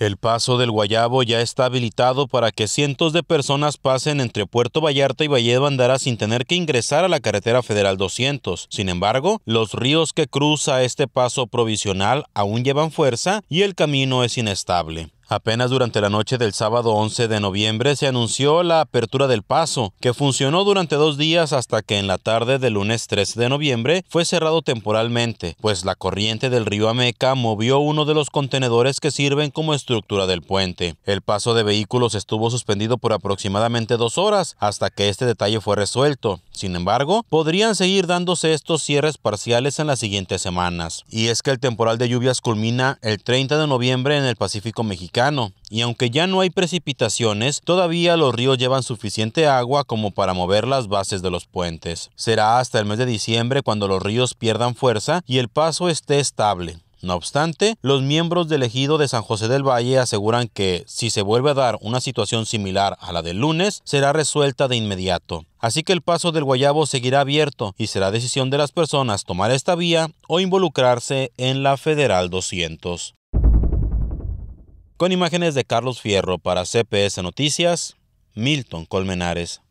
El paso del Guayabo ya está habilitado para que cientos de personas pasen entre Puerto Vallarta y Valle de sin tener que ingresar a la carretera federal 200. Sin embargo, los ríos que cruza este paso provisional aún llevan fuerza y el camino es inestable. Apenas durante la noche del sábado 11 de noviembre se anunció la apertura del paso, que funcionó durante dos días hasta que en la tarde del lunes 3 de noviembre fue cerrado temporalmente, pues la corriente del río Ameca movió uno de los contenedores que sirven como estructura del puente. El paso de vehículos estuvo suspendido por aproximadamente dos horas hasta que este detalle fue resuelto. Sin embargo, podrían seguir dándose estos cierres parciales en las siguientes semanas. Y es que el temporal de lluvias culmina el 30 de noviembre en el Pacífico mexicano y aunque ya no hay precipitaciones, todavía los ríos llevan suficiente agua como para mover las bases de los puentes. Será hasta el mes de diciembre cuando los ríos pierdan fuerza y el paso esté estable. No obstante, los miembros del ejido de San José del Valle aseguran que, si se vuelve a dar una situación similar a la del lunes, será resuelta de inmediato. Así que el paso del guayabo seguirá abierto y será decisión de las personas tomar esta vía o involucrarse en la Federal 200. Con imágenes de Carlos Fierro para CPS Noticias, Milton Colmenares.